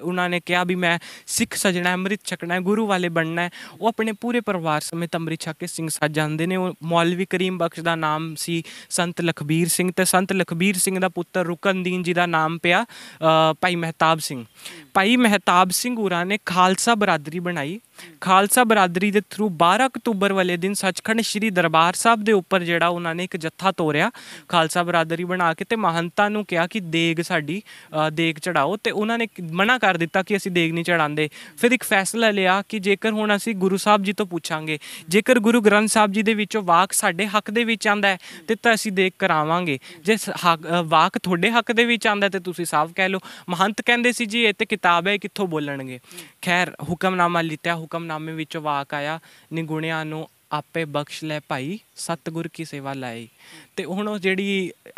ਉਹਨਾਂ ਨੇ ਕਿਹਾ ਵੀ ਮੈਂ ਸਿੱਖ ਸਜਣਾ ਹੈ ਅੰਮ੍ਰਿਤ ਛਕਣਾ ਹੈ ਗੁਰੂ ਵਾਲੇ ਬਣਨਾ ਹੈ ਉਹ ਆਪਣੇ ਪੂਰੇ ਪਰਿਵਾਰ ਸਮੇਤ ਅੰਮ੍ਰਿਤ ਛਕ ਕੇ ਸਿੰਘ ਸਾਜ ਜਾਂਦੇ ਨੇ ਉਹ ਮੌਲਵੀ ਕਰੀਮ ਬਖਸ਼ ਦਾ ਨਾਮ ਸੀ ਸੰਤ ਲਖਬੀਰ ਸਿੰਘ ਤੇ ਸੰਤ ਲਖਬੀਰ ਸਿੰਘ ਦਾ ਪੁੱਤਰ ਰੁਕਨਦੀਨ ਜੀ ਦਾ ਨਾਮ ਪਿਆ ਭਾਈ ਮਹਿਤਾਬ ਸਿੰਘ ਭਾਈ ਮਹਿਤਾਬ ਸਿੰਘ ਉਹਨਾਂ ਨੇ ਖਾਲਸਾ ਬਰਾਦਰੀ ਬਣਾਈ ਖਾਲਸਾ ਬਰਾਦਰੀ ਦੇ ਥਰੂ 12 ਅਕਤੂਬਰ ਵਾਲੇ ਦਿਨ ਸੱਚਖੰਡ ਸ੍ਰੀ ਦਰਬਾਰ ਸਾਹਿਬ ਦੇ ਉੱਪਰ ਜਿਹੜਾ ਉਹਨਾਂ ਨੇ ਇੱਕ ਜੱਥਾ ਤੋਰਿਆ ਖਾਲਸਾ ਬਰਾਦਰੀ ਬਣਾ ਕੇ ਤੇ ਮਹੰਤਾਂ ਨੂੰ ਕਿਹਾ ਕਿ ਦੇਗ ਸਾਡੀ ਦੇਗ ਚੜਾਓ ਤੇ ਉਹਨਾਂ ਨੇ ਮਨਾ ਕਰ ਦਿੱਤਾ ਕਿ ਅਸੀਂ ਦੇਗ ਨਹੀਂ ਚੜਾਉਂਦੇ ਫਿਰ ਇੱਕ ਫੈਸਲਾ ਲਿਆ ਕਿ ਜੇਕਰ ਹੁਣ ਅਸੀਂ ਗੁਰੂ ਸਾਹਿਬ ਜੀ ਤੋਂ ਪੁੱਛਾਂਗੇ ਜੇਕਰ ਗੁਰੂ ਗ੍ਰੰਥ ਸਾਹਿਬ ਜੀ ਦੇ ਵਿੱਚੋਂ ਵਾਕ ਸਾਡੇ ਹੱਕ ਦੇ ਵਿੱਚ ਆਂਦਾ ਹੈ ਤੇ ਤਾਂ ਅਸੀਂ ਦੇਖ ਕਰਾਵਾਂਗੇ ਜੇ ਵਾਕ ਤੁਹਾਡੇ ਹੱਕ ਦੇ ਵਿੱਚ ਆਂਦਾ ਤੇ ਤੁਸੀਂ ਸਾਫ਼ ਕਹਿ ਲਓ ਮਹੰਤ ਕਹਿੰਦੇ ਸੀ ਜੀ ਇਹ ਤੇ ਕਿਤਾਬ ਹੈ ਕਿੱਥੋਂ ਬੋਲਣਗੇ ਖੈਰ ਹੁਕਮਨਾਮਾ ਲਿਤਿਆ ਹੁਕਮਨਾਮੇ ਵਿੱਚ ਵਾਕ ਆਇਆ ਨਿਗੁਣਿਆਂ ਨੂੰ ਆਪੇ ਬਖਸ਼ ਲੈ ਭਾਈ ਸਤਗੁਰ ਕੀ ਸੇਵਾ ਲਾਈ ਤੇ ਹੁਣ ਉਹ ਜਿਹੜੀ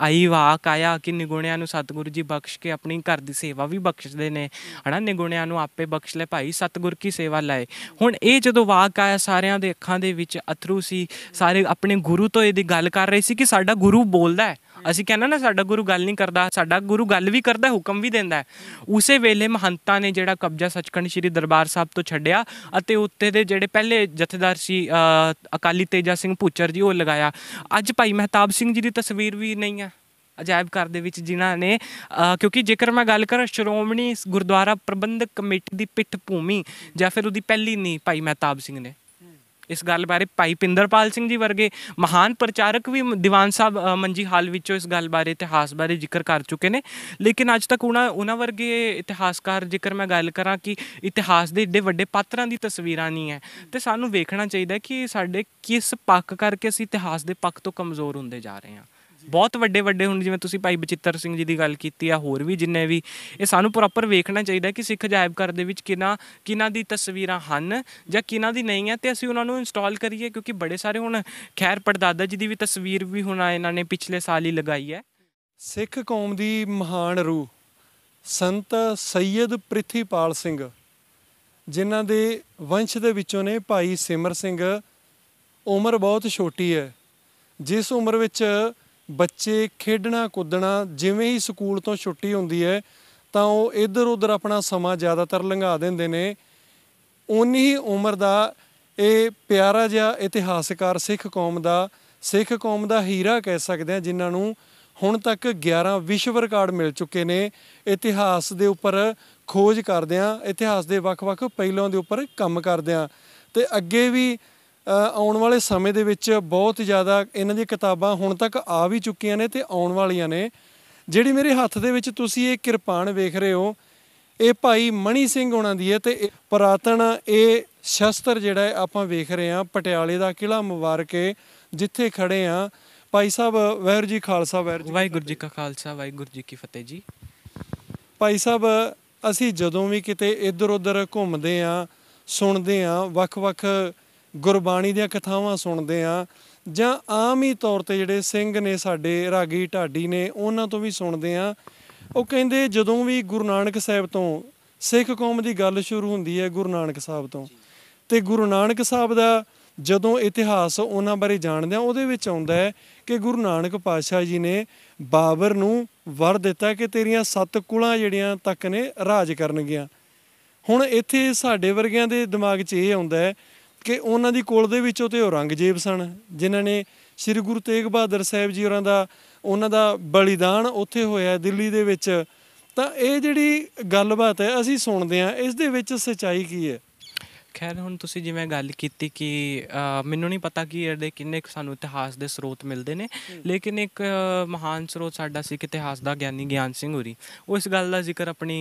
ਆਈ ਵਾਕ ਆਇਆ ਕਿ ਨਿਗੁਣਿਆਂ ਨੂੰ ਸਤਗੁਰ ਜੀ ਬਖਸ਼ ਕੇ ਆਪਣੀ ਘਰ ਦੀ ਸੇਵਾ ਵੀ ਬਖਸ਼ਦੇ ਨੇ ਹਨਾ ਨਿਗੁਣਿਆਂ ਨੂੰ ਆਪੇ ਬਖਸ਼ ਲੈ ਭਾਈ ਸਤਗੁਰ ਕੀ ਸੇਵਾ ਲਾਏ ਹੁਣ ਇਹ ਜਦੋਂ ਵਾਕ ਆਇਆ ਸਾਰਿਆਂ ਦੇ ਅੱਖਾਂ ਦੇ ਵਿੱਚ ਅਥਰੂ ਸੀ ਸਾਰੇ ਆਪਣੇ ਗੁਰੂ ਤੋਂ ਇਹਦੀ ਗੱਲ ਕਰ ਰਹੇ ਸੀ ਕਿ ਸਾਡਾ ਗੁਰੂ ਬੋਲਦਾ ਹੈ ਅਸੀਂ ਕਹਿੰਦਾ ਨਾ ਸਾਡਾ ਗੁਰੂ ਗੱਲ ਨਹੀਂ ਕਰਦਾ ਸਾਡਾ ਗੁਰੂ ਗੱਲ ਵੀ ਕਰਦਾ ਹੁਕਮ ਵੀ ਦਿੰਦਾ ਉਸੇ ਵੇਲੇ ਮਹੰਤਾਂ ਨੇ ਜਿਹੜਾ ਕਬਜ਼ਾ ਸੱਚਖੰਡ ਸ੍ਰੀ ਦਰਬਾਰ ਸਾਹਿਬ ਤੋਂ ਛੱਡਿਆ ਅਤੇ ਉੱਤੇ ਦੇ ਜਿਹੜੇ ਪਹਿਲੇ ਜਥੇਦਾਰ ਸੀ ਅਕਾਲੀ ਤੇਜਾ ਸਿੰਘ ਪੁੱਚਰ ਜੀ ਉਹ ਲਗਾਇਆ ਅੱਜ ਭਾਈ ਮਹਿਤਾਬ ਸਿੰਘ ਜੀ ਦੀ ਤਸਵੀਰ ਵੀ ਨਹੀਂ ਆ ਅਜਾਇਬ ਘਰ ਦੇ ਵਿੱਚ ਜਿਨ੍ਹਾਂ ਨੇ ਕਿਉਂਕਿ ਜੇਕਰ ਮੈਂ ਗੱਲ ਕਰਾਂ ਸ਼੍ਰੋਮਣੀ ਗੁਰਦੁਆਰਾ ਪ੍ਰਬੰਧਕ ਕਮੇਟੀ ਦੀ ਪਿੱਠ ਭੂਮੀ ਜਾਂ ਫਿਰ ਉਹਦੀ ਪਹਿਲੀ ਨੀ ਭਾਈ ਮਹਿਤਾਬ ਸਿੰਘ ਨੇ ਇਸ ਗੱਲ ਬਾਰੇ ਭਾਈ ਪਿੰਦਰਪਾਲ ਸਿੰਘ ਜੀ ਵਰਗੇ ਮਹਾਨ ਪ੍ਰਚਾਰਕ ਵੀ ਦੀਵਾਨ ਸਾਹਿਬ ਮੰਜੀ ਹਾਲ ਵਿੱਚੋਂ ਇਸ ਗੱਲ ਬਾਰੇ ਇਤਿਹਾਸ ਬਾਰੇ ਜ਼ਿਕਰ ਕਰ ਚੁੱਕੇ ਨੇ ਲੇਕਿਨ ਅੱਜ ਤੱਕ ਉਹਨਾਂ ਉਹਨਾਂ ਵਰਗੇ ਇਤਿਹਾਸਕਾਰ ਜੇਕਰ ਮੈਂ ਗੱਲ ਕਰਾਂ ਕਿ ਇਤਿਹਾਸ ਦੇ ਏਡੇ ਵੱਡੇ ਪਾਤਰਾਂ ਦੀ ਤਸਵੀਰਾਂ ਨਹੀਂ ਹੈ ਤੇ ਸਾਨੂੰ ਵੇਖਣਾ ਚਾਹੀਦਾ ਕਿ ਸਾਡੇ ਕਿਸ ਪੱਖ ਕਰਕੇ ਅਸੀਂ ਇਤਿਹਾਸ ਦੇ ਪੱਖ ਤੋਂ ਕਮਜ਼ੋਰ ਹੁੰਦੇ ਜਾ ਰਹੇ ਹਾਂ ਬਹੁਤ ਵੱਡੇ ਵੱਡੇ ਹੁਣ ਜਿਵੇਂ ਤੁਸੀਂ ਭਾਈ ਬਚਿੱਤਰ ਸਿੰਘ ਜੀ ਦੀ ਗੱਲ ਕੀਤੀ ਆ ਹੋਰ ਵੀ ਜਿੰਨੇ ਵੀ ਇਹ ਸਾਨੂੰ ਪ੍ਰੋਪਰ ਵੇਖਣਾ ਚਾਹੀਦਾ ਕਿ ਸਿੱਖ ਜਾਇਬ ਘਰ ਦੇ ਵਿੱਚ ਕਿਨਾ ਕਿਨਾਂ ਦੀ ਤਸਵੀਰਾਂ ਹਨ ਜਾਂ ਕਿਨਾਂ ਦੀ ਨਹੀਂ ਹੈ ਤੇ ਅਸੀਂ ਉਹਨਾਂ ਨੂੰ ਇੰਸਟਾਲ ਕਰੀਏ ਕਿਉਂਕਿ ਬੜੇ ਸਾਰੇ ਹੁਣ ਖੈਰ ਪਰਦਾਦਾ ਜੀ ਦੀ ਵੀ ਤਸਵੀਰ ਵੀ ਹੁਣ ਇਹਨਾਂ ਨੇ ਪਿਛਲੇ ਸਾਲ ਹੀ ਲਗਾਈ ਹੈ ਸਿੱਖ ਕੌਮ ਦੀ ਮਹਾਨ ਰੂਹ ਸੰਤ ਸੈਦ ਪ੍ਰਿਥੀਪਾਲ ਸਿੰਘ ਜਿਨ੍ਹਾਂ ਦੇ ਵੰਸ਼ ਦੇ ਵਿੱਚੋਂ ਨੇ ਭਾਈ ਸਿਮਰ ਸਿੰਘ ਉਮਰ ਬਹੁਤ ਛੋਟੀ ਹੈ ਜਿਸ ਉਮਰ ਵਿੱਚ ਬੱਚੇ ਖੇਡਣਾ ਕੁੱਦਣਾ ਜਿਵੇਂ ਹੀ ਸਕੂਲ ਤੋਂ ਛੁੱਟੀ ਹੁੰਦੀ ਹੈ ਤਾਂ ਉਹ ਇੱਧਰ ਉੱਧਰ ਆਪਣਾ ਸਮਾਂ ਜ਼ਿਆਦਾਤਰ ਲੰਘਾ ਦਿੰਦੇ ਨੇ ਉਨੀ ਹੀ ਉਮਰ ਦਾ ਇਹ ਪਿਆਰਾ ਜਿਹਾ ਇਤਿਹਾਸਕਾਰ ਸਿੱਖ ਕੌਮ ਦਾ ਸਿੱਖ ਕੌਮ ਦਾ ਹੀਰਾ ਕਹਿ ਸਕਦੇ ਆ ਜਿਨ੍ਹਾਂ ਨੂੰ ਹੁਣ ਤੱਕ 11 ਵਿਸ਼ਵ ਰਿਕਾਰਡ ਮਿਲ ਚੁੱਕੇ ਨੇ ਇਤਿਹਾਸ ਦੇ ਉੱਪਰ ਖੋਜ ਕਰਦੇ ਆ ਇਤਿਹਾਸ ਦੇ ਵੱਖ-ਵੱਖ ਪਹਿਲੂਆਂ ਦੇ ਉੱਪਰ ਕੰਮ ਕਰਦੇ ਆ ਤੇ ਅੱਗੇ ਵੀ ਆਉਣ ਵਾਲੇ ਸਮੇਂ ਦੇ ਵਿੱਚ ਬਹੁਤ ਜ਼ਿਆਦਾ ਇਹਨਾਂ ਦੀਆਂ ਕਿਤਾਬਾਂ ਹੁਣ ਤੱਕ ਆ ਵੀ ਚੁੱਕੀਆਂ ਨੇ ਤੇ ਆਉਣ ਵਾਲੀਆਂ ਨੇ ਜਿਹੜੀ ਮੇਰੇ ਹੱਥ ਦੇ ਵਿੱਚ ਤੁਸੀਂ ਇਹ ਕਿਰਪਾਨ ਵੇਖ ਰਹੇ ਹੋ ਇਹ ਭਾਈ ਮਣੀ ਸਿੰਘ ਉਹਨਾਂ ਦੀ ਹੈ ਤੇ ਪ੍ਰਾਤਨ ਇਹ ਸ਼ਸਤਰ ਜਿਹੜਾ ਆਪਾਂ ਵੇਖ ਰਹੇ ਹਾਂ ਪਟਿਆਲੇ ਦਾ ਕਿਲਾ ਮੁਬਾਰਕ ਹੈ ਜਿੱਥੇ ਖੜੇ ਆ ਭਾਈ ਸਾਹਿਬ ਵੈਰ ਜੀ ਖਾਲਸਾ ਵੈਰ ਜੀ ਵਾਹਿਗੁਰੂ ਜੀ ਕਾ ਖਾਲਸਾ ਵਾਹਿਗੁਰੂ ਜੀ ਕੀ ਫਤਿਹ ਜੀ ਭਾਈ ਸਾਹਿਬ ਅਸੀਂ ਜਦੋਂ ਵੀ ਕਿਤੇ ਇੱਧਰ ਉੱਧਰ ਘੁੰਮਦੇ ਆ ਸੁਣਦੇ ਆ ਵੱਖ-ਵੱਖ ਗੁਰਬਾਣੀ ਦੀਆਂ ਕਥਾਵਾਂ ਸੁਣਦੇ ਆ ਜਾਂ ਆਮ ਹੀ ਤੌਰ ਤੇ ਜਿਹੜੇ ਸਿੰਘ ਨੇ ਸਾਡੇ ਰਾਗੀ ਢਾਡੀ ਨੇ ਉਹਨਾਂ ਤੋਂ ਵੀ ਸੁਣਦੇ ਆ ਉਹ ਕਹਿੰਦੇ ਜਦੋਂ ਵੀ ਗੁਰੂ ਨਾਨਕ ਸਾਹਿਬ ਤੋਂ ਸਿੱਖ ਕੌਮ ਦੀ ਗੱਲ ਸ਼ੁਰੂ ਹੁੰਦੀ ਹੈ ਗੁਰੂ ਨਾਨਕ ਸਾਹਿਬ ਤੋਂ ਤੇ ਗੁਰੂ ਨਾਨਕ ਸਾਹਿਬ ਦਾ ਜਦੋਂ ਇਤਿਹਾਸ ਉਹਨਾਂ ਬਾਰੇ ਜਾਣਦੇ ਆ ਉਹਦੇ ਵਿੱਚ ਆਉਂਦਾ ਹੈ ਕਿ ਗੁਰੂ ਨਾਨਕ ਪਾਤਸ਼ਾਹ ਜੀ ਨੇ ਬਾਬਰ ਨੂੰ ਵਰ ਦਿੱਤਾ ਕਿ ਤੇਰੀਆਂ ਸੱਤ ਕੁਲਾਂ ਜਿਹੜੀਆਂ ਤੱਕ ਨੇ ਰਾਜ ਕਰਨਗੀਆਂ ਹੁਣ ਇੱਥੇ ਸਾਡੇ ਵਰਗਿਆਂ ਦੇ ਦਿਮਾਗ 'ਚ ਇਹ ਆਉਂਦਾ ਹੈ ਕਿ ਉਹਨਾਂ ਦੀ ਕੋਲ ਦੇ ਉਹ ਤੇ ਔਰੰਗਜ਼ੇਬ ਸਨ ਜਿਨ੍ਹਾਂ ਨੇ ਸ੍ਰੀ ਗੁਰੂ ਤੇਗ ਬਹਾਦਰ ਸਾਹਿਬ ਜੀ ਹੋਰਾਂ ਦਾ ਉਹਨਾਂ ਦਾ ਬਲੀਦਾਨ ਉੱਥੇ ਹੋਇਆ ਦਿੱਲੀ ਦੇ ਵਿੱਚ ਤਾਂ ਇਹ ਜਿਹੜੀ ਗੱਲਬਾਤ ਹੈ ਅਸੀਂ ਸੁਣਦੇ ਹਾਂ ਇਸ ਦੇ ਵਿੱਚ ਸਚਾਈ ਕੀ ਹੈ ਖੈਰ ਹੁਣ ਤੁਸੀਂ ਜਿਵੇਂ ਗੱਲ ਕੀਤੀ ਕਿ ਮੈਨੂੰ ਨਹੀਂ ਪਤਾ ਕਿ ਇਹਦੇ ਕਿੰਨੇ ਸਾਨੂੰ ਇਤਿਹਾਸ ਦੇ ਸਰੋਤ ਮਿਲਦੇ ਨੇ ਲੇਕਿਨ ਇੱਕ ਮਹਾਨ ਸਰੋਤ ਸਾਡਾ ਕਿ ਇਤਿਹਾਸ ਦਾ ਗਿਆਨੀ ਗਿਆਨ ਸਿੰਘ ਹੋਰੀ ਉਹ ਇਸ ਗੱਲ ਦਾ ਜ਼ਿਕਰ ਆਪਣੀ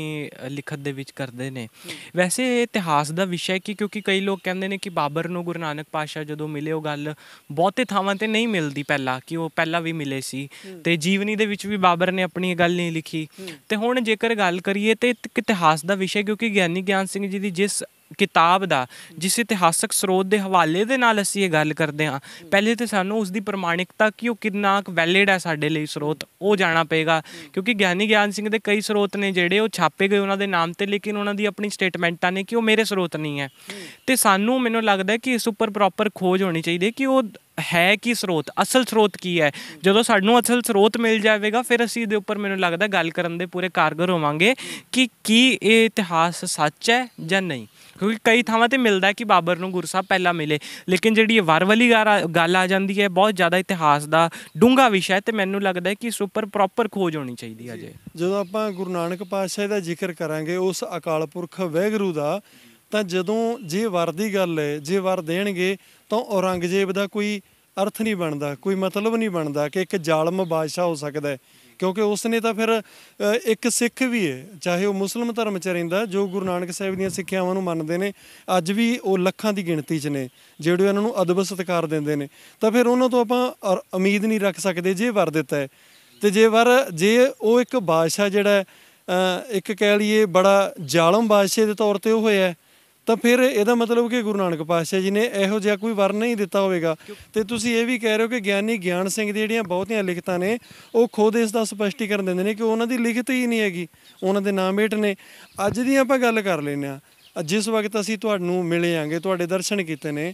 ਲਿਖਤ ਦੇ ਵਿੱਚ ਕਰਦੇ ਨੇ ਵੈਸੇ ਇਤਿਹਾਸ ਦਾ ਵਿਸ਼ਾ ਹੈ ਕਿ ਕਿਉਂਕਿ ਕਈ ਲੋਕ ਕਹਿੰਦੇ ਨੇ ਕਿ ਬਾਬਰ ਨੂੰ ਗੁਰੂ ਨਾਨਕ ਪਾਸ਼ਾ ਜਦੋਂ ਮਿਲੇ ਉਹ ਗੱਲ ਬਹੁਤੇ ਥਾਵਾਂ ਤੇ ਨਹੀਂ ਮਿਲਦੀ ਪਹਿਲਾਂ ਕਿ ਉਹ ਪਹਿਲਾਂ ਵੀ ਮਿਲੇ ਸੀ ਤੇ ਜੀਵਨੀ ਦੇ ਵਿੱਚ ਵੀ ਬਾਬਰ ਨੇ ਆਪਣੀ ਗੱਲ ਨਹੀਂ ਲਿਖੀ ਤੇ ਹੁਣ ਜੇਕਰ ਗੱਲ ਕਰੀਏ ਤੇ ਇਤਿਹਾਸ ਦਾ ਵਿਸ਼ਾ ਕਿਉਂਕਿ ਗਿਆਨੀ ਗਿਆਨ ਸਿੰਘ ਜੀ ਦੀ ਜਿਸ ਕਿਤਾਬ ਦਾ ਜਿਸ ਇਤਿਹਾਸਕ ਸਰੋਤ ਦੇ ਹਵਾਲੇ ਦੇ ਨਾਲ ਅਸੀਂ ਇਹ ਗੱਲ ਕਰਦੇ ਹਾਂ ਪਹਿਲੇ ਤੇ ਸਾਨੂੰ ਉਸ ਦੀ ਪ੍ਰਮਾਣਿਕਤਾ ਕਿ ਉਹ ਕਿੰਨਾ ਕੁ ਵੈਲਿਡ ਹੈ ਸਾਡੇ ਲਈ ਸਰੋਤ ਉਹ ਜਾਣਾ ਪਏਗਾ ਕਿਉਂਕਿ ਗਿਆਨੀ ਗਿਆਨ ਸਿੰਘ ਦੇ ਕਈ ਸਰੋਤ ਨੇ ਜਿਹੜੇ ਉਹ ਛਾਪੇ ਗਏ ਉਹਨਾਂ ਦੇ ਨਾਮ ਤੇ ਲੇਕਿਨ ਉਹਨਾਂ ਦੀ ਆਪਣੀ ਸਟੇਟਮੈਂਟਾਂ ਨੇ ਕਿ ਉਹ ਮੇਰੇ ਸਰੋਤ ਨਹੀਂ ਹੈ ਤੇ ਸਾਨੂੰ ਮੈਨੂੰ ਲੱਗਦਾ ਕਿ ਇਸ ਉੱਪਰ ਪ੍ਰੋਪਰ ਖੋਜ ਹੋਣੀ ਚਾਹੀਦੀ ਹੈ ਕਿ ਉਹ ਹੈ ਕਿ ਸਰੋਤ ਅਸਲ ਸਰੋਤ ਕੀ ਹੈ ਜਦੋਂ ਸਾਨੂੰ ਅਸਲ ਸਰੋਤ ਮਿਲ ਜਾਵੇਗਾ ਫਿਰ ਅਸੀਂ ਇਹਦੇ ਉੱਪਰ ਮੈਨੂੰ ਲੱਗਦਾ ਗੱਲ ਕਰਨ ਦੇ ਪੂਰੇ ਕਾਰਗਰ ਹੋਵਾਂਗੇ ਕਿ ਕੀ ਇਹ ਇਤਿਹਾਸ ਸੱਚ ਹੈ ਜਾਂ ਨਹੀਂ ਕਿਉਂਕਿ ਕਈ ਥਾਵਾਂ ਤੇ ਮਿਲਦਾ ਹੈ ਕਿ ਬਾਬਰ ਨੂੰ ਗੁਰੂ ਸਾਹਿਬ ਪਹਿਲਾਂ ਮਿਲੇ ਲੇਕਿਨ ਜਿਹੜੀ ਇਹ ਵਰ ਗੱਲ ਆ ਜਾਂਦੀ ਹੈ ਬਹੁਤ ਜ਼ਿਆਦਾ ਇਤਿਹਾਸ ਦਾ ਡੂੰਘਾ ਵਿਸ਼ਾ ਹੈ ਤੇ ਮੈਨੂੰ ਲੱਗਦਾ ਹੈ ਕਿ ਇਸ ਉੱਪਰ ਪ੍ਰੋਪਰ ਖੋਜ ਹੋਣੀ ਚਾਹੀਦੀ ਹੈ ਜੇ ਜਦੋਂ ਆਪਾਂ ਗੁਰੂ ਨਾਨਕ ਪਾਤਸ਼ਾਹ ਦਾ ਜ਼ਿਕਰ ਕਰਾਂਗੇ ਉਸ ਅਕਾਲ ਪੁਰਖ ਵੈਗਰੂ ਦਾ ਤਾਂ ਜਦੋਂ ਜੇ ਵਰ ਦੀ ਗੱਲ ਹੈ ਜੇ ਵਰ ਦੇਣਗੇ ਤਾਂ ਔਰੰਗਜ਼ੇਬ ਦਾ ਕੋਈ ਅਰਥ ਨਹੀਂ ਬਣਦਾ ਕੋਈ ਮਤਲਬ ਨਹੀਂ ਬਣਦਾ ਕਿ ਇੱਕ ਜ਼ਾਲਮ ਬਾਦਸ਼ਾਹ ਹੋ ਸਕਦਾ ਹੈ ਕਿਉਂਕਿ ਉਸ ਨੇ ਤਾਂ ਫਿਰ ਇੱਕ ਸਿੱਖ ਵੀ ਹੈ ਚਾਹੇ ਉਹ ਮੁਸਲਮ ਧਰਮ ਚ ਰਹਿੰਦਾ ਜੋ ਗੁਰੂ ਨਾਨਕ ਸਾਹਿਬ ਦੀਆਂ ਸਿੱਖਿਆਵਾਂ ਨੂੰ ਮੰਨਦੇ ਨੇ ਅੱਜ ਵੀ ਉਹ ਲੱਖਾਂ ਦੀ ਗਿਣਤੀ 'ਚ ਨੇ ਜਿਹੜੇ ਉਹਨਾਂ ਨੂੰ ਅਦਬ ਸਤਕਾਰ ਦਿੰਦੇ ਨੇ ਤਾਂ ਫਿਰ ਉਹਨਾਂ ਤੋਂ ਆਪਾਂ ਉਮੀਦ ਨਹੀਂ ਰੱਖ ਸਕਦੇ ਜੇ ਵਰ ਦਿੱਤਾ ਹੈ ਤੇ ਜੇ ਵਰ ਜੇ ਉਹ ਇੱਕ ਬਾਦਸ਼ਾਹ ਜਿਹੜਾ ਇੱਕ ਕਹਿ ਲਈਏ ਬੜਾ ਜ਼ਾਲਮ ਬਾਦਸ਼ਾਹ ਦੇ ਤੌਰ ਤੇ ਹੋਇਆ ਤਾਂ ਫਿਰ ਇਹਦਾ ਮਤਲਬ ਕਿ ਗੁਰੂ ਨਾਨਕ ਪਾਤਸ਼ਾਹ ਜੀ ਨੇ ਇਹੋ ਜਿਹਾ ਕੋਈ ਵਰ ਨਹੀਂ ਦਿੱਤਾ ਹੋਵੇਗਾ ਤੇ ਤੁਸੀਂ ਇਹ ਵੀ ਕਹਿ ਰਹੇ ਹੋ ਕਿ ਗਿਆਨੀ ਗਿਆਨ ਸਿੰਘ ਦੀ ਜਿਹੜੀਆਂ ਬਹੁਤੀਆਂ ਲਿਖਤਾਂ ਨੇ ਉਹ ਖੁਦ ਇਸ ਦਾ ਸਪਸ਼ਟੀਕਰਨ ਦਿੰਦੇ ਨੇ ਕਿ ਉਹਨਾਂ ਦੀ ਲਿਖਤ ਹੀ ਨਹੀਂ ਹੈਗੀ ਉਹਨਾਂ ਦੇ ਨਾਮ ਹੇਠ ਨੇ ਅੱਜ ਦੀ ਆਪਾਂ ਗੱਲ ਕਰ ਲੈਨੇ ਆ ਜਿਸ ਵਕਤ ਅਸੀਂ ਤੁਹਾਨੂੰ ਮਿਲੇ ਆਂਗੇ ਤੁਹਾਡੇ ਦਰਸ਼ਨ ਕੀਤੇ ਨੇ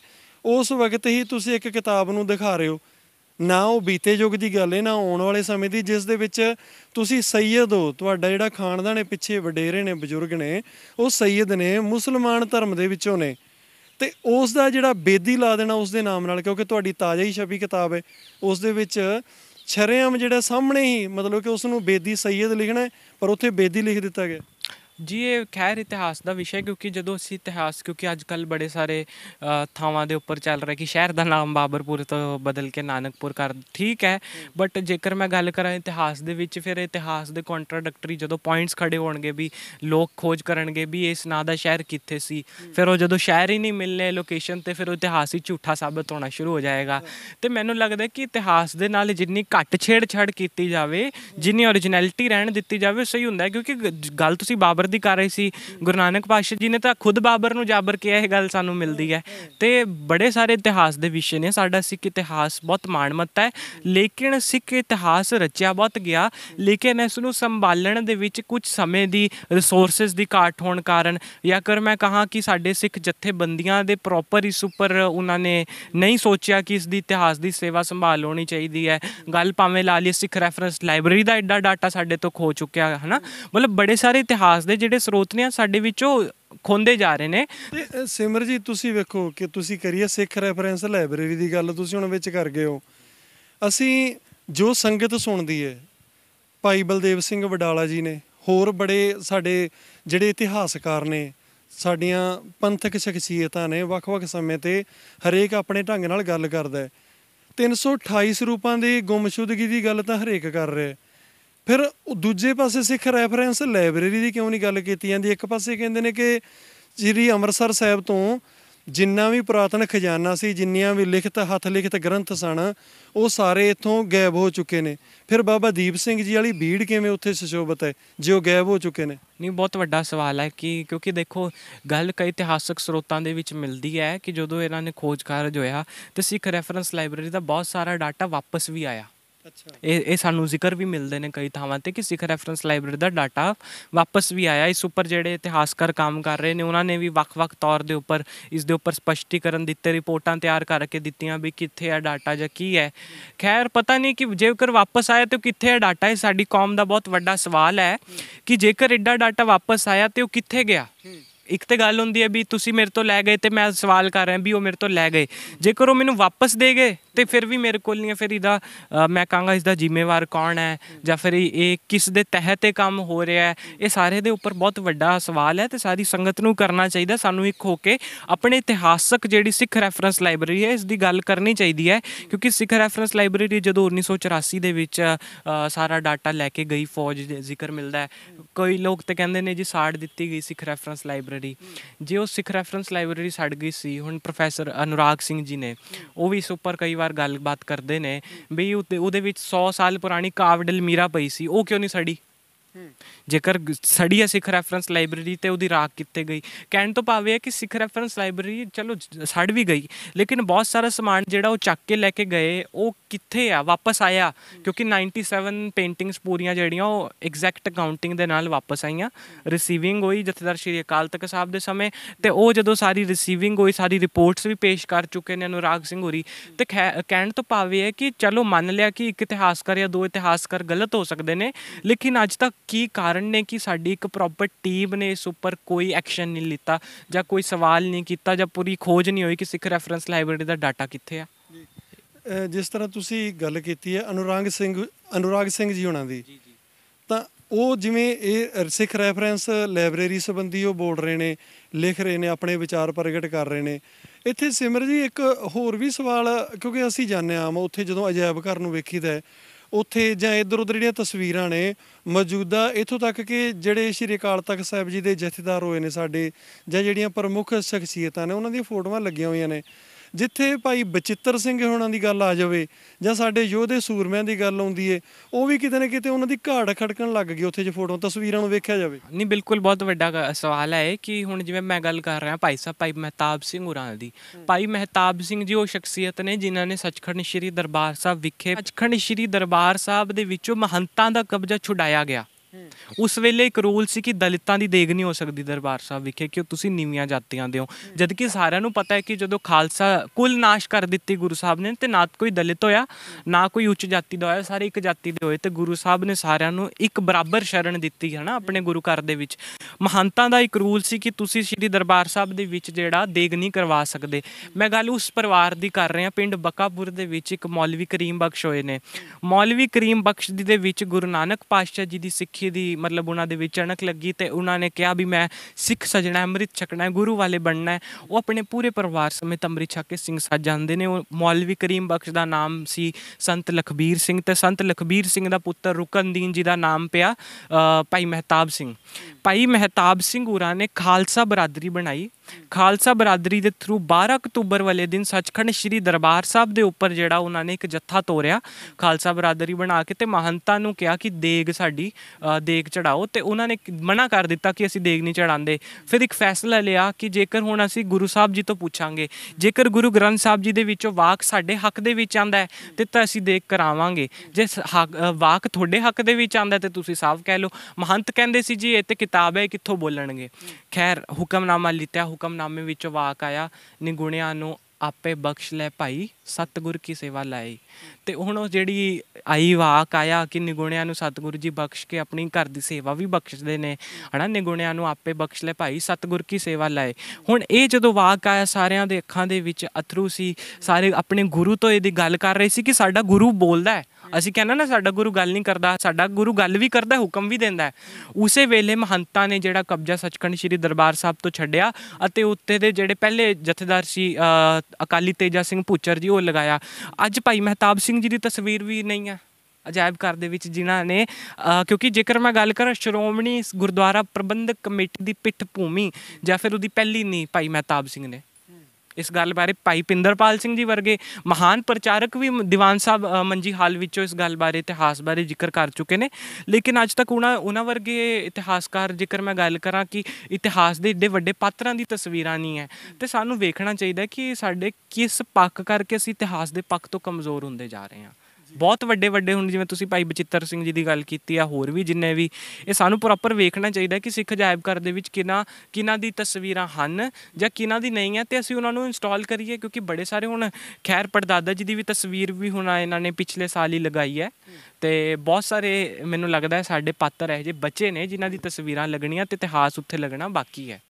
ਉਸ ਵਕਤ ਹੀ ਤੁਸੀਂ ਇੱਕ ਕਿਤਾਬ ਨੂੰ ਦਿਖਾ ਰਹੇ ਹੋ ਨਾ ਉਹ ਬੀਤੇ ਯੁੱਗ ਦੀ ਗੱਲ ਹੈ ਨਾ ਆਉਣ ਵਾਲੇ ਸਮੇਂ ਦੀ ਜਿਸ ਦੇ ਵਿੱਚ ਤੁਸੀਂ ਸੈਦ ਹੋ ਤੁਹਾਡਾ ਜਿਹੜਾ ਖਾਨਦਾਨ ਹੈ ਪਿੱਛੇ ਵਡੇਰੇ ਨੇ ਬਜ਼ੁਰਗ ਨੇ ਉਹ ਸੈਦ ਨੇ ਮੁਸਲਮਾਨ ਧਰਮ ਦੇ ਵਿੱਚੋਂ ਨੇ ਤੇ ਉਸ ਦਾ ਜਿਹੜਾ ਬੇਦੀ ਲਾ ਦੇਣਾ ਉਸ ਦੇ ਨਾਮ ਨਾਲ ਕਿਉਂਕਿ ਤੁਹਾਡੀ ਤਾਜ਼ਾ ਹੀ ਛਪੀ ਕਿਤਾਬ ਹੈ ਉਸ ਦੇ ਵਿੱਚ ਛਰੇਮ ਜਿਹੜਾ ਸਾਹਮਣੇ ਹੀ ਮਤਲਬ ਕਿ ਉਸ ਨੂੰ ਬੇਦੀ ਸੈਦ ਲਿਖਣਾ ਪਰ ਉੱਥੇ ਬੇਦੀ ਲਿਖ ਦਿੱਤਾ ਗਿਆ ਜੀ ਇਹ ਖੈਰ ਇਤਿਹਾਸ ਦਾ ਵਿਸ਼ਾ ਕਿਉਂਕਿ ਜਦੋਂ ਅਸੀਂ ਇਤਿਹਾਸ ਕਿਉਂਕਿ ਅੱਜ ਕੱਲ ਬੜੇ ਸਾਰੇ ਥਾਵਾਂ ਦੇ ਉੱਪਰ ਚੱਲ ਰਿਹਾ ਕਿ ਸ਼ਹਿਰ ਦਾ ਨਾਮ ਬਾਬਰਪੁਰ ਤੋਂ ਬਦਲ ਕੇ ਨਾਨਕਪੁਰ ਕਰ ਠੀਕ ਹੈ ਬਟ ਜੇਕਰ ਮੈਂ ਗੱਲ ਕਰਾਂ ਇਤਿਹਾਸ ਦੇ ਵਿੱਚ ਫਿਰ ਇਤਿਹਾਸ ਦੇ ਕੰਟਰਡਿਕਟਰੀ ਜਦੋਂ ਪੁਆਇੰਟਸ ਖੜੇ ਹੋਣਗੇ ਵੀ ਲੋਕ ਖੋਜ ਕਰਨਗੇ ਵੀ ਇਸ ਨਾਂ ਦਾ ਸ਼ਹਿਰ ਕਿੱਥੇ ਸੀ ਫਿਰ ਉਹ ਜਦੋਂ ਸ਼ਹਿਰ ਹੀ ਨਹੀਂ ਮਿਲਨੇ ਲੋਕੇਸ਼ਨ ਤੇ ਫਿਰ ਉਹ ਇਤਿਹਾਸ ਹੀ ਝੂਠਾ ਸਾਬਤ ਹੋਣਾ ਸ਼ੁਰੂ ਹੋ ਜਾਏਗਾ ਤੇ ਮੈਨੂੰ ਲੱਗਦਾ ਕਿ ਇਤਿਹਾਸ ਦੇ ਨਾਲ ਜਿੰਨੀ ਘੱਟ ਛੇੜਛਾੜ ਕੀਤੀ ਜਾਵੇ ਜਿੰਨੀ ਓਰੀਜਨੈਲਿਟੀ ਰਹਿਣ ਦਿੱਤੀ ਜਾਵੇ ਸਹੀ ਹੁੰਦਾ ਹੈ ਕਿਉਂਕਿ ਗੱਲ ਤੁਸੀਂ ਬਾਬਰ ਦੀ ਕਰ ਰਹੀ ਸੀ ਗੁਰੂ ਨਾਨਕ ਪਾਸ਼ਾ ਜੀ ਨੇ ਤਾਂ ਖੁਦ ਬਾਬਰ ਨੂੰ ਜਾਬਰ ਕਿਹਾ ਇਹ ਗੱਲ ਸਾਨੂੰ ਮਿਲਦੀ ਹੈ ਤੇ ਬੜੇ ਸਾਰੇ ਇਤਿਹਾਸ ਦੇ ਵਿਸ਼ੇ ਨੇ ਸਾਡਾ ਸਿੱਖ ਇਤਿਹਾਸ ਬਹੁਤ ਮਾਣਮੱਤਾ ਹੈ ਲੇਕਿਨ ਸਿੱਖ ਇਤਿਹਾਸ ਰਚਿਆ ਬਹੁਤ ਗਿਆ ਲੇਕਿਨ ਇਸ ਨੂੰ ਸੰਭਾਲਣ ਦੇ ਵਿੱਚ ਕੁਝ ਸਮੇਂ ਦੀ ਰਿਸੋਰਸਸ ਦੀ ਘਾਟ ਹੋਣ ਕਾਰਨ ਜਾਂ ਕਰ ਮੈਂ ਕਹਾ ਕਿ ਸਾਡੇ ਸਿੱਖ ਜਥੇਬੰਦੀਆਂ ਦੇ ਪ੍ਰੋਪਰ ਇਸ ਉੱਪਰ ਉਹਨਾਂ ਨੇ ਨਹੀਂ ਸੋਚਿਆ ਕਿ ਇਸ ਦੀ ਇਤਿਹਾਸ ਦੀ ਸੇਵਾ ਸੰਭਾਲ ਹੋਣੀ ਚਾਹੀਦੀ ਹੈ ਗੱਲ ਪਾਵੇਂ ਲਾਲੀ ਸਿੱਖ ਰੈਫਰੈਂਸ ਲਾਇਬ੍ਰੇਰੀ ਦਾ ਐਡਾ ਡਾਟਾ ਸਾਡੇ ਤੋਂ ਖੋ ਚੁੱਕਿਆ ਹੈ ਹਨਾ ਮਤਲਬ ਬੜੇ ਸਾਰੇ ਇਤਿਹਾਸ ਦੇ ਜਿਹੜੇ ਸਰੋਤ ਨੇ ਸਾਡੇ ਵਿੱਚੋਂ ਖੋਂਦੇ ਜਾ ਰਹੇ ਨੇ ਸਿਮਰ ਜੀ ਤੁਸੀਂ ਵੇਖੋ ਕਿ ਤੁਸੀਂ ਕਰੀਏ ਸਿੱਖ ਰੈਫਰੈਂਸ ਲਾਇਬ੍ਰੇਰੀ ਦੀ ਗੱਲ ਤੁਸੀਂ ਹੁਣ ਵਿੱਚ ਕਰ ਗਏ ਹੋ ਅਸੀਂ ਜੋ ਸੰਗਤ ਸੁਣਦੀ ਹੈ ਭਾਈ ਬਲਦੇਵ ਸਿੰਘ ਵਡਾਲਾ ਜੀ ਨੇ ਹੋਰ ਬੜੇ ਸਾਡੇ ਜਿਹੜੇ ਇਤਿਹਾਸਕਾਰ ਨੇ ਸਾਡੀਆਂ ਪੰਥਕ ਸ਼ਖਸੀਅਤਾਂ ਨੇ ਵੱਖ-ਵੱਖ ਸਮੇਂ ਤੇ ਹਰੇਕ ਆਪਣੇ ਢੰਗ ਨਾਲ ਗੱਲ ਕਰਦਾ ਹੈ 328 ਰੂਪਾਂ ਦੀ ਗੁੰਮਸ਼ੁਦਗੀ ਦੀ ਗੱਲ ਤਾਂ ਹਰੇਕ ਕਰ ਰਿਹਾ ਫਿਰ ਉਹ ਦੂਜੇ ਪਾਸੇ ਸਿੱਖ ਰੈਫਰੈਂਸ ਲਾਇਬ੍ਰੇਰੀ ਦੀ ਕਿਉਂ ਨਹੀਂ ਗੱਲ ਕੀਤੀ ਜਾਂਦੀ ਇੱਕ ਪਾਸੇ ਕਹਿੰਦੇ ਨੇ ਕਿ ਜਿਹੜੀ ਅੰਮ੍ਰਿਤਸਰ ਸਾਹਿਬ ਤੋਂ ਜਿੰਨਾ ਵੀ ਪ੍ਰਾਤਨ ਖਜ਼ਾਨਾ ਸੀ ਜਿੰਨੀਆਂ ਵੀ ਲਿਖਤ ਹੱਥ ਲਿਖਤ ਗ੍ਰੰਥ ਸਨ ਉਹ ਸਾਰੇ ਇੱਥੋਂ ਗਾਇਬ ਹੋ ਚੁੱਕੇ ਨੇ ਫਿਰ ਬਾਬਾ ਦੀਪ ਸਿੰਘ ਜੀ ਵਾਲੀ ਬੀੜ ਕਿਵੇਂ ਉੱਥੇ ਸੁਸ਼ੋਭਿਤ ਹੈ ਜੇ ਉਹ ਗਾਇਬ ਹੋ ਚੁੱਕੇ ਨੇ ਨਹੀਂ ਬਹੁਤ ਵੱਡਾ ਸਵਾਲ ਹੈ ਕਿ ਕਿਉਂਕਿ ਦੇਖੋ ਗੱਲ ਕਈ ਇਤਿਹਾਸਕ ਸਰੋਤਾਂ ਦੇ ਵਿੱਚ ਮਿਲਦੀ ਹੈ ਕਿ ਜਦੋਂ ਇਹਨਾਂ ਨੇ ਖੋਜ ਕਾਰਜ ਹੋਇਆ ਤੇ ਸਿੱਖ ਰੈਫਰੈਂਸ ਲਾਇਬ੍ਰੇਰੀ ਦਾ ਬਹੁਤ ਸਾਰਾ ਡਾਟਾ ਵਾਪਸ ਵੀ ਆਇਆ ਇਹ ਇਹ ਸਾਨੂੰ ਜ਼ਿਕਰ ਵੀ ਮਿਲਦੇ ਨੇ ਕਈ ਥਾਵਾਂ ਤੇ ਕਿ ਸਿੱਖ ਰੈਫਰੈਂਸ ਲਾਇਬ੍ਰੇਰੀ ਦਾ ਡਾਟਾ ਵਾਪਸ ਵੀ ਆਇਆ ਇਸ ਉੱਪਰ ਜਿਹੜੇ ਇਤਿਹਾਸਕਾਰ ਕੰਮ ਕਰ ਰਹੇ ਨੇ ਉਹਨਾਂ ਨੇ ਵੀ ਵੱਖ-ਵੱਖ ਤੌਰ ਦੇ ਉੱਪਰ ਇਸ ਦੇ ਉੱਪਰ ਸਪਸ਼ਟੀਕਰਨ ਦਿੱਤੇ ਰਿਪੋਰਟਾਂ ਤਿਆਰ ਕਰਕੇ ਦਿੱਤੀਆਂ ਵੀ ਕਿੱਥੇ ਹੈ ਡਾਟਾ ਜਾਂ ਕੀ ਹੈ ਖੈਰ ਪਤਾ ਨਹੀਂ ਕਿ ਜੇਕਰ ਵਾਪਸ ਆਇਆ ਤੇ ਕਿੱਥੇ ਹੈ ਡਾਟਾ ਇਹ ਸਾਡੀ ਕੌਮ ਦਾ ਬਹੁਤ ਵੱਡਾ ਸਵਾਲ ਹੈ ਕਿ ਜੇਕਰ ਐਡਾ ਡਾਟਾ ਵਾਪਸ ਆਇਆ ਤੇ ਉਹ ਕਿੱਥੇ ਗਿਆ ਇੱਕ ਤੇ ਗੱਲ ਹੁੰਦੀ ਹੈ ਵੀ ਤੁਸੀਂ ਮੇਰੇ ਤੋਂ ਲੈ ਗਏ ਤੇ ਮੈਂ ਸਵਾਲ ਕਰ ਰਿਹਾ ਵੀ ਉਹ ਮੇਰੇ ਤੋਂ ਲੈ ਗਏ ਜੇਕਰ ਉਹ ਮੈਨੂੰ ਵਾਪਸ ਦੇ ਗਏ ਤੇ ਫਿਰ ਵੀ ਮੇਰੇ ਕੋਲ ਨਹੀਂ ਫਿਰ ਇਹਦਾ ਮੈਂ ਕਹਾਂਗਾ ਇਸ ਦਾ ਜ਼ਿੰਮੇਵਾਰ ਕੌਣ ਹੈ ਜਾਂ ਫਿਰ ਇਹ ਕਿਸ ਦੇ ਤਹਿਤ ਇਹ ਕੰਮ ਹੋ ਰਿਹਾ ਹੈ ਇਹ ਸਾਰੇ ਦੇ ਉੱਪਰ ਬਹੁਤ ਵੱਡਾ ਸਵਾਲ ਹੈ ਤੇ ਸਾਰੀ ਸੰਗਤ ਨੂੰ ਕਰਨਾ ਚਾਹੀਦਾ ਸਾਨੂੰ ਇੱਕ ਹੋ ਕੇ ਆਪਣੇ ਇਤਿਹਾਸਕ ਜਿਹੜੀ ਸਿੱਖ ਰੈਫਰੈਂਸ ਲਾਇਬ੍ਰੇਰੀ ਹੈ ਇਸ ਦੀ ਗੱਲ ਕਰਨੀ ਚਾਹੀਦੀ ਹੈ ਕਿਉਂਕਿ ਸਿੱਖ ਰੈਫਰੈਂਸ ਲਾਇਬ੍ਰੇਰੀ ਜਦੋਂ 1984 ਦੇ ਵਿੱਚ ਸਾਰਾ ਡਾਟਾ ਲੈ ਕੇ ਗਈ ਫੌਜ ਜ਼ਿਕਰ ਮਿਲਦਾ ਹੈ ਕੋਈ ਲੋਕ ਤੇ ਕਹਿੰਦੇ ਨੇ ਜੀ ਸਾੜ ਦਿੱਤੀ ਗਈ ਸਿੱਖ ਰੈਫਰੈਂਸ ਲਾਇਬ੍ਰੇਰੀ ਲਾਇਬ੍ਰੇਰੀ ਜੇ ਉਹ ਸਿੱਖ ਰੈਫਰੈਂਸ ਲਾਇਬ੍ਰੇਰੀ ਸੜ ਗਈ ਸੀ ਹੁਣ ਪ੍ਰੋਫੈਸਰ ਅਨੁਰਾਗ ਸਿੰਘ ਜੀ ਨੇ ਉਹ ਵੀ ਇਸ ਉੱਪਰ ਕਈ ਵਾਰ ਗੱਲਬਾਤ ਕਰਦੇ ਨੇ ਵੀ ਉਹਦੇ ਵਿੱਚ 100 ਸਾਲ ਪੁਰਾਣੀ ਕਾਵਡਲ ਮੀਰਾ ਪਈ ਸੀ ਉਹ ਕਿਉਂ ਨਹੀਂ ਸੜੀ ਜੇਕਰ ਸੜੀਆ ਸਿੱਖ ਰੈਫਰੈਂਸ ਲਾਇਬ੍ਰੇਰੀ ਤੇ ਉਹਦੀ ਰਾਖ ਕਿੱਥੇ ਗਈ ਕਹਿਣ ਤੋਂ ਪਾਵੇ ਹੈ ਕਿ ਸਿੱਖ ਰੈਫਰੈਂਸ ਲਾਇਬ੍ਰੇਰੀ ਚਲੋ ਸੜ ਵੀ ਗਈ ਲੇਕਿਨ ਬਹੁਤ ਸਾਰਾ ਸਮਾਨ ਜਿਹੜਾ ਉਹ ਚੱਕ ਕੇ ਲੈ ਕੇ ਗਏ ਉਹ ਕਿੱਥੇ ਆ ਵਾਪਸ ਆਇਆ ਕਿਉਂਕਿ 97 ਪੇਂਟਿੰਗਸ ਪੂਰੀਆਂ ਜਿਹੜੀਆਂ ਉਹ ਐਗਜ਼ੈਕਟ ਅਕਾਊਂਟਿੰਗ ਦੇ ਨਾਲ ਵਾਪਸ ਆਈਆਂ ਰਿਸੀਵਿੰਗ ਹੋਈ ਜਥੇਦਾਰ ਸ਼੍ਰੀ ਅਕਾਲ ਤਖਤ ਸਾਹਿਬ ਦੇ ਸਮੇਂ ਤੇ ਉਹ ਜਦੋਂ ਸਾਰੀ ਰਿਸੀਵਿੰਗ ਹੋਈ ਸਾਰੀ ਰਿਪੋਰਟਸ ਵੀ ਪੇਸ਼ ਕਰ ਚੁੱਕੇ ਨੇ ਅਨੁਰਾਗ ਸਿੰਘ ਹੋਰੀ ਤੇ ਕਹਿਣ ਤੋਂ ਪਾਵੇ ਹੈ ਕਿ ਚਲੋ ਮੰਨ ਲਿਆ ਕਿ ਇੱਕ ਇਤਿਹਾਸਕਾਰ ਜਾਂ ਦੋ ਇਤਿਹਾਸਕਾਰ ਗਲਤ ਹੋ ਸਕਦੇ ਨੇ ਲੇਕਿਨ ਅੱਜ ਤੱਕ ਕੀ ਕਾਰਨ ਨੇ ਕਿ ਸਾਡੀ ਇੱਕ ਪ੍ਰੋਪਰ ਟੀਮ ਨੇ ਇਸ ਉੱਪਰ ਕੋਈ ਐਕਸ਼ਨ ਨਹੀਂ ਲਿੱਤਾ ਜਾਂ ਕੋਈ ਸਵਾਲ ਨਹੀਂ ਕੀਤਾ ਜਾਂ ਪੂਰੀ ਖੋਜ ਨਹੀਂ ਹੋਈ ਕਿ ਸਿੱਖ ਰੈਫਰੈਂਸ ਲਾਇਬ੍ਰੇਰੀ ਦਾ ਡਾਟਾ ਕਿੱਥੇ ਆ ਜਿਸ ਤਰ੍ਹਾਂ ਤੁਸੀਂ ਗੱਲ ਕੀਤੀ ਹੈ ਅਨੁਰਾਗ ਸਿੰਘ ਅਨੁਰਾਗ ਸਿੰਘ ਜੀ ਹੋਣਾਂ ਦੀ ਤਾਂ ਉਹ ਜਿਵੇਂ ਇਹ ਸਿੱਖ ਰੈਫਰੈਂਸ ਲਾਇਬ੍ਰੇਰੀ ਸੰਬੰਧੀ ਉਹ ਬੋਲ ਰਹੇ ਨੇ ਲਿਖ ਰਹੇ ਨੇ ਆਪਣੇ ਵਿਚਾਰ ਪ੍ਰਗਟ ਕਰ ਰਹੇ ਨੇ ਇੱਥੇ ਸਿਮਰ ਜੀ ਇੱਕ ਹੋਰ ਵੀ ਸਵਾਲ ਕਿਉਂਕਿ ਅਸੀਂ ਜਾਣਿਆ ਆਮ ਉੱਥੇ ਜਦੋਂ ਅਜਾਇਬ ਘਰ ਨੂੰ ਵੇਖੀਦਾ ਉੱਥੇ ਜਾਂ ਇਧਰ ਉਧਰ ਜਿਹੜੀਆਂ ਤਸਵੀਰਾਂ ਨੇ ਮੌਜੂਦਾ ਇਥੋਂ ਤੱਕ ਕਿ ਜਿਹੜੇ ਸ਼੍ਰੀ ਅਕਾਲ ਤਖਤ ਸਾਹਿਬ ਜੀ ਦੇ ਜਥੇਦਾਰ ਹੋਏ ਨੇ ਸਾਡੇ ਜਾਂ ਜਿਹੜੀਆਂ ਪ੍ਰਮੁੱਖ ਸ਼ਖਸੀਅਤਾਂ ਨੇ ਉਹਨਾਂ ਦੀਆਂ ਫੋਟੋਆਂ ਲੱਗੀਆਂ ਹੋਈਆਂ ਨੇ ਜਿੱਥੇ ਭਾਈ ਬਚਿੱਤਰ ਸਿੰਘ ਹੋਣਾਂ ਦੀ ਗੱਲ ਆ ਜਾਵੇ ਜਾਂ ਸਾਡੇ ਯੋਧੇ ਸੂਰਮਿਆਂ ਦੀ ਗੱਲ ਆਉਂਦੀ ਏ ਉਹ ਵੀ ਕਿਤੇ ਨਾ ਕਿਤੇ ਉਹਨਾਂ ਦੀ ਘਾੜ ਖੜਕਣ ਲੱਗ ਗਈ ਉੱਥੇ ਜੇ ਫੋਟੋ ਤਸਵੀਰਾਂ ਨੂੰ ਵੇਖਿਆ ਜਾਵੇ ਨਹੀਂ ਬਿਲਕੁਲ ਬਹੁਤ ਵੱਡਾ ਸਵਾਲ ਹੈ ਕਿ ਹੁਣ ਜਿਵੇਂ ਮੈਂ ਗੱਲ ਕਰ ਰਿਹਾ ਭਾਈ ਸਾਹਿਬ ਭਾਈ ਮਹਿਤਾਬ ਸਿੰਘ ਹੋਰਾਂ ਦੀ ਭਾਈ ਮਹਿਤਾਬ ਸਿੰਘ ਜੀ ਉਹ ਸ਼ਖਸੀਅਤ ਨੇ ਜਿਨ੍ਹਾਂ ਨੇ ਸੱਚਖੰਡ ਸ਼੍ਰੀ ਦਰਬਾਰ ਸਾਹਿਬ ਵਿਖੇ ਸੱਚਖੰਡ ਸ਼੍ਰੀ ਦਰਬਾਰ ਸਾਹਿਬ ਦੇ ਵਿੱਚੋਂ ਮਹੰਤਾਂ ਦਾ ਕਬਜ਼ਾ ਛੁਡਾਇਆ ਗਿਆ ਉਸ ਵੇਲੇ ਇੱਕ ਰੂਲ ਸੀ ਕਿ ਦਲਿਤਾਂ ਦੀ ਦੇਗ ਨਹੀਂ ਹੋ ਸਕਦੀ ਦਰਬਾਰ ਸਾਹਿਬ ਵਿਖੇ ਕਿ ਤੁਸੀਂ ਨੀਵੀਆਂ ਜਾਤੀਆਂ ਦੇ ਹੋ ਜਦ ਕਿ ਸਾਰਿਆਂ ਨੂੰ ਪਤਾ ਹੈ ਕਿ ਜਦੋਂ ਖਾਲਸਾ ਕੁੱਲ ਨਾਸ਼ ਕਰ ਦਿੱਤੀ ਗੁਰੂ ਸਾਹਿਬ ਨੇ ਤੇ ਨਾ ਕੋਈ ਦਲਿਤ ਹੋਇਆ ਨਾ ਕੋਈ ਉੱਚ ਜਾਤੀ ਦਾ ਹੋਇਆ ਸਾਰੇ ਇੱਕ ਜਾਤੀ ਦੇ ਹੋਏ ਤੇ ਗੁਰੂ ਸਾਹਿਬ ਨੇ ਸਾਰਿਆਂ ਨੂੰ ਇੱਕ ਬਰਾਬਰ ਸ਼ਰਨ ਦਿੱਤੀ ਹੈ ਨਾ ਆਪਣੇ ਗੁਰੂ ਘਰ ਦੇ ਵਿੱਚ ਮਹੰਤਾਂ ਦਾ ਇੱਕ ਰੂਲ ਸੀ ਕਿ ਤੁਸੀਂ ਸ੍ਰੀ ਦਰਬਾਰ ਸਾਹਿਬ ਦੇ ਵਿੱਚ ਜਿਹੜਾ ਦੇਗ ਨਹੀਂ ਕਰਵਾ ਸਕਦੇ ਮੈਂ ਗੱਲ ਉਸ ਪਰਿਵਾਰ ਦੀ ਕਰ ਰਿਹਾ ਪਿੰਡ ਬਕਾਪੁਰ ਦੇ ਵਿੱਚ ਇੱਕ ਮੌਲਵੀ ਕਰੀਮ ਬਖਸ਼ ਹੋਏ ਨੇ ਮੌਲਵੀ ਕਰੀਮ ਬਖਸ਼ ਦੇ ਵਿੱਚ ਗੁਰੂ ਨਾਨਕ ਪਾਤਸ਼ਾਹ ਜੀ ਦੀ ਸਿੱਖ ਸਿੱਖੀ ਦੀ ਮਤਲਬ ਉਹਨਾਂ ਦੇ ਵਿੱਚ ਅਣਖ ਲੱਗੀ ਤੇ ਉਹਨਾਂ ਨੇ ਕਿਹਾ ਵੀ ਮੈਂ ਸਿੱਖ ਸਜਣਾ ਅੰਮ੍ਰਿਤ ਛਕਣਾ ਹੈ ਗੁਰੂ ਵਾਲੇ ਬਣਨਾ ਹੈ ਉਹ ਆਪਣੇ ਪੂਰੇ ਪਰਿਵਾਰ ਸਮੇਤ ਅੰਮ੍ਰਿਤ ਛਕ ਕੇ ਸਿੰਘ ਸਾਜ ਜਾਂਦੇ ਨੇ ਉਹ ਮੌਲਵੀ ਕਰੀਮ ਬਖਸ਼ ਦਾ ਨਾਮ ਸੀ ਸੰਤ ਲਖਬੀਰ ਸਿੰਘ ਤੇ ਸੰਤ ਲਖਬੀਰ ਸਿੰਘ ਦਾ ਪੁੱਤਰ ਰੁਕਨਦੀਨ ਜੀ ਦਾ ਨਾਮ ਪਿਆ ਭਾਈ ਮਹਿਤਾਬ ਸਿੰਘ ਭਾਈ ਮਹਿਤਾਬ ਸਿੰਘ ਉਹਨਾਂ ਨੇ ਖਾਲਸਾ ਬਰਾਦਰੀ ਬਣਾਈ ਖਾਲਸਾ ਬਰਾਦਰੀ ਦੇ ਥਰੂ 12 ਅਕਤੂਬਰ ਵਾਲੇ ਦਿਨ ਸੱਚਖੰਡ ਸ੍ਰੀ ਦਰਬਾਰ ਸਾਹਿਬ ਦੇ ਉੱਪਰ ਜਿਹੜਾ ਉਹਨਾਂ ਨੇ ਇੱਕ ਜੱਥਾ ਤੋਰਿਆ ਖਾਲਸਾ ਬਰਾਦਰੀ ਬਣਾ ਕੇ ਤੇ ਮਹੰਤਾਂ ਨੂੰ ਕਿਹਾ ਕਿ ਦੇਗ ਸਾਡੀ ਦੇਗ ਚੜਾਓ ਤੇ ਉਹਨਾਂ ਨੇ ਮਨਾ ਕਰ ਦਿੱਤਾ ਕਿ ਅਸੀਂ ਦੇਗ ਨਹੀਂ ਚੜਾਉਂਦੇ ਫਿਰ ਇੱਕ ਫੈਸਲਾ ਲਿਆ ਕਿ ਜੇਕਰ ਹੁਣ ਅਸੀਂ ਗੁਰੂ ਸਾਹਿਬ ਜੀ ਤੋਂ ਪੁੱਛਾਂਗੇ ਜੇਕਰ ਗੁਰੂ ਗ੍ਰੰਥ ਸਾਹਿਬ ਜੀ ਦੇ ਵਿੱਚੋਂ ਵਾਕ ਸਾਡੇ ਹੱਕ ਦੇ ਵਿੱਚ ਆਂਦਾ ਤੇ ਤਾਂ ਅਸੀਂ ਦੇਗ ਕਰਾਵਾਂਗੇ ਜੇ ਵਾਕ ਤੁਹਾਡੇ ਹੱਕ ਦੇ ਵਿੱਚ ਆਂਦਾ ਤੇ ਤੁਸੀਂ ਸਾਫ਼ ਕਹਿ ਲਓ ਮਹੰਤ ਕਹਿੰਦੇ ਸੀ ਜੀ ਇਹ ਤੇ ਕਿਤਾਬ ਹੈ ਕਿੱਥੋਂ ਬੋਲਣਗੇ ਖੈਰ ਹੁਕਮਨਾਮਾ ਲਿਤਿਆ ਹੁਕਮਨਾਮੇ ਵਿੱਚ ਵਾਕ ਆਇਆ ਨਿਗੁਣਿਆਂ ਨੂੰ ਆਪੇ ਬਖਸ਼ ਲੈ ਭਾਈ ਸਤਗੁਰ ਕੀ ਸੇਵਾ ਲਾਈ ਤੇ ਹੁਣ ਉਹ ਜਿਹੜੀ ਆਈ ਵਾਕ ਆਇਆ ਕਿ ਨਿਗੁਣਿਆਂ ਨੂੰ ਸਤਗੁਰ ਜੀ ਬਖਸ਼ ਕੇ ਆਪਣੀ ਘਰ ਦੀ ਸੇਵਾ ਵੀ ਬਖਸ਼ਦੇ ਨੇ ਹਨਾ ਨਿਗੁਣਿਆਂ ਨੂੰ ਆਪੇ ਬਖਸ਼ ਲੈ ਭਾਈ ਸਤਗੁਰ ਕੀ ਸੇਵਾ ਲਾਏ ਹੁਣ ਇਹ ਜਦੋਂ ਵਾਕ ਆਇਆ ਸਾਰਿਆਂ ਦੇ ਅੱਖਾਂ ਦੇ ਵਿੱਚ ਅਥਰੂ ਸੀ ਸਾਰੇ ਆਪਣੇ ਗੁਰੂ ਤੋਂ ਇਹਦੀ ਗੱਲ ਕਰ ਰਹੇ ਸੀ ਕਿ ਸਾਡਾ ਗੁਰੂ ਬੋਲਦਾ ਹੈ ਅਸੀਂ ਕਹਿੰਦਾ ਨਾ ਸਾਡਾ ਗੁਰੂ ਗੱਲ ਨਹੀਂ ਕਰਦਾ ਸਾਡਾ ਗੁਰੂ ਗੱਲ ਵੀ ਕਰਦਾ ਹੁਕਮ ਵੀ ਦਿੰਦਾ ਉਸੇ ਵੇਲੇ ਮਹੰਤਾ ਨੇ ਜਿਹੜਾ ਕਬਜ਼ਾ ਸੱਚਖੰਡ ਸ੍ਰੀ ਦਰਬਾਰ ਸਾਹਿਬ ਤੋਂ ਛੱਡਿਆ ਅਤੇ ਉੱਤੇ ਦੇ ਜਿਹੜੇ ਪਹਿਲੇ ਜਥੇਦਾਰ ਸੀ ਅਕਾਲੀ ਤੇਜਾ ਸਿੰਘ ਪੁੱਚਰ ਜੀ ਉਹ ਲਗਾਇਆ ਅੱਜ ਭਾਈ ਮਹਿਤਾਬ ਸਿੰਘ ਜੀ ਦੀ ਤਸਵੀਰ ਵੀ ਨਹੀਂ ਹੈ ਅਜਾਇਬ ਘਰ ਦੇ ਵਿੱਚ ਜਿਨ੍ਹਾਂ ਨੇ ਕਿਉਂਕਿ ਜੇਕਰ ਮੈਂ ਗੱਲ ਕਰਾਂ ਸ਼੍ਰੋਮਣੀ ਗੁਰਦੁਆਰਾ ਪ੍ਰਬੰਧਕ ਕਮੇਟੀ ਦੀ ਪਿੱਠ ਭੂਮੀ ਜਾਂ ਫਿਰ ਉਹਦੀ ਪਹਿਲੀ ਨੀ ਭਾਈ ਮਹਿਤਾਬ ਸਿੰਘ ਨੇ ਇਸ ਗੱਲ ਬਾਰੇ ਭਾਈ ਪਿੰਦਰਪਾਲ ਸਿੰਘ ਜੀ ਵਰਗੇ ਮਹਾਨ ਪ੍ਰਚਾਰਕ ਵੀ ਦੀਵਾਨ ਸਾਹਿਬ ਮੰਜੀ ਹਾਲ ਵਿੱਚੋਂ ਇਸ ਗੱਲ ਬਾਰੇ ਇਤਿਹਾਸ ਬਾਰੇ ਜ਼ਿਕਰ ਕਰ ਚੁੱਕੇ ਨੇ ਲੇਕਿਨ ਅੱਜ ਤੱਕ ਉਹਨਾਂ ਉਹਨਾਂ ਵਰਗੇ ਇਤਿਹਾਸਕਾਰ ਜੇਕਰ ਮੈਂ ਗੱਲ ਕਰਾਂ ਕਿ ਇਤਿਹਾਸ ਦੇ ਏਡੇ ਵੱਡੇ ਪਾਤਰਾਂ ਦੀ ਤਸਵੀਰਾਂ ਨਹੀਂ ਹੈ ਤੇ ਸਾਨੂੰ ਵੇਖਣਾ ਚਾਹੀਦਾ ਕਿ ਸਾਡੇ ਕਿਸ ਪੱਖ ਕਰਕੇ ਅਸੀਂ ਇਤਿਹਾਸ ਦੇ ਪੱਖ ਤੋਂ ਕਮਜ਼ੋਰ ਹੁੰਦੇ ਜਾ ਰਹੇ ਹਾਂ ਬਹੁਤ ਵੱਡੇ ਵੱਡੇ ਹੁਣ ਜਿਵੇਂ ਤੁਸੀਂ ਭਾਈ ਬਚਿੱਤਰ ਸਿੰਘ ਜੀ ਦੀ ਗੱਲ ਕੀਤੀ ਆ ਹੋਰ ਵੀ ਜਿੰਨੇ ਵੀ ਇਹ ਸਾਨੂੰ ਪ੍ਰੋਪਰ ਵੇਖਣਾ ਚਾਹੀਦਾ ਕਿ ਸਿੱਖ ਜਾਇਬ ਘਰ ਦੇ ਵਿੱਚ ਕਿਨਾ ਕਿਨਾਂ ਦੀ ਤਸਵੀਰਾਂ ਹਨ ਜਾਂ ਕਿਨਾਂ ਦੀ ਨਹੀਂ ਹੈ ਤੇ ਅਸੀਂ ਉਹਨਾਂ ਨੂੰ ਇੰਸਟਾਲ ਕਰੀਏ ਕਿਉਂਕਿ ਬੜੇ ਸਾਰੇ ਹੁਣ ਖੈਰ ਪੜਦਾਦਾ ਜੀ ਦੀ ਵੀ ਤਸਵੀਰ ਵੀ ਹੁਣ ਇਹਨਾਂ ਨੇ ਪਿਛਲੇ ਸਾਲ ਹੀ ਲਗਾਈ ਹੈ ਤੇ ਬਹੁਤ ਸਾਰੇ ਮੈਨੂੰ ਲੱਗਦਾ ਹੈ ਸਾਡੇ ਪਾਤਰ ਹੈ ਜੇ ਬੱਚੇ ਨੇ ਜਿਨ੍ਹਾਂ ਦੀ ਤਸਵੀਰਾਂ ਲੱਗਣੀਆਂ ਤੇ ਇਤਿਹਾਸ ਉੱਥੇ ਲੱਗਣਾ ਬਾਕੀ ਹੈ